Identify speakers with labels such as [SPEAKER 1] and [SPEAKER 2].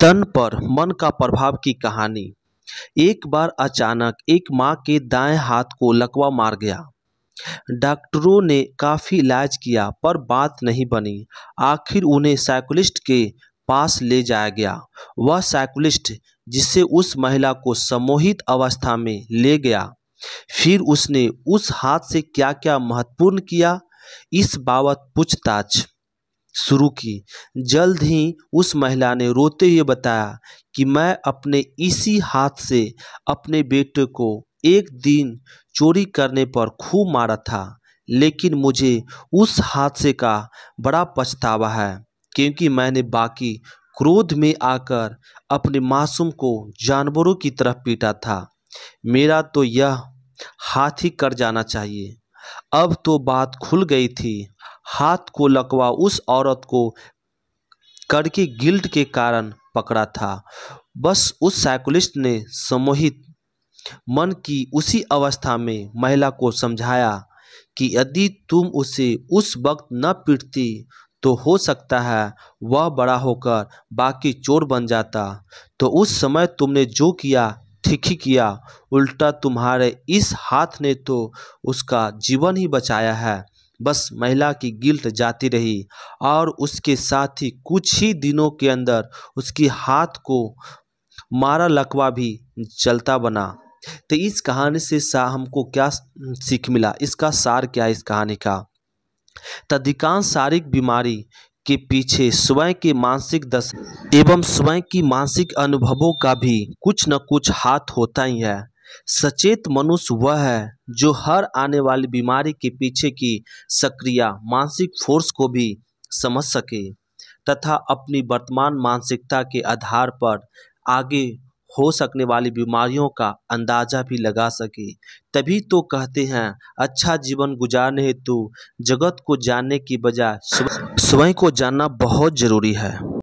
[SPEAKER 1] तन पर मन का प्रभाव की कहानी एक बार अचानक एक माँ के दाएं हाथ को लकवा मार गया डॉक्टरों ने काफ़ी इलाज किया पर बात नहीं बनी आखिर उन्हें साइकिलिस्ट के पास ले जाया गया वह साइकिलिस्ट जिससे उस महिला को सम्मोहित अवस्था में ले गया फिर उसने उस हाथ से क्या क्या महत्वपूर्ण किया इस बाबत पूछताछ शुरू की जल्द ही उस महिला ने रोते हुए बताया कि मैं अपने इसी हाथ से अपने बेटे को एक दिन चोरी करने पर खूब मारा था लेकिन मुझे उस हादसे का बड़ा पछतावा है क्योंकि मैंने बाकी क्रोध में आकर अपने मासूम को जानवरों की तरह पीटा था मेरा तो यह हाथ ही कर जाना चाहिए अब तो बात खुल गई थी हाथ को लकवा उस औरत को करके गिल्ट के कारण पकड़ा था बस उस साइकुलिस्ट ने सम्मोहित मन की उसी अवस्था में महिला को समझाया कि यदि तुम उसे उस वक्त न पीटती तो हो सकता है वह बड़ा होकर बाकी चोर बन जाता तो उस समय तुमने जो किया ठीक ही किया उल्टा तुम्हारे इस हाथ ने तो उसका जीवन ही बचाया है बस महिला की गिल्ट जाती रही और उसके साथ ही कुछ ही दिनों के अंदर उसकी हाथ को मारा लकवा भी चलता बना तो इस कहानी से सा हमको क्या सीख मिला इसका सार क्या है इस कहानी का तदिकांश तो शारीरिक बीमारी के पीछे स्वयं के मानसिक दशा एवं स्वयं की मानसिक अनुभवों का भी कुछ न कुछ हाथ होता ही है सचेत मनुष्य वह है जो हर आने वाली बीमारी के पीछे की सक्रिय मानसिक फोर्स को भी समझ सके तथा अपनी वर्तमान मानसिकता के आधार पर आगे हो सकने वाली बीमारियों का अंदाजा भी लगा सके तभी तो कहते हैं अच्छा जीवन गुजारने हेतु जगत को जानने की बजाय स्वयं को जानना बहुत जरूरी है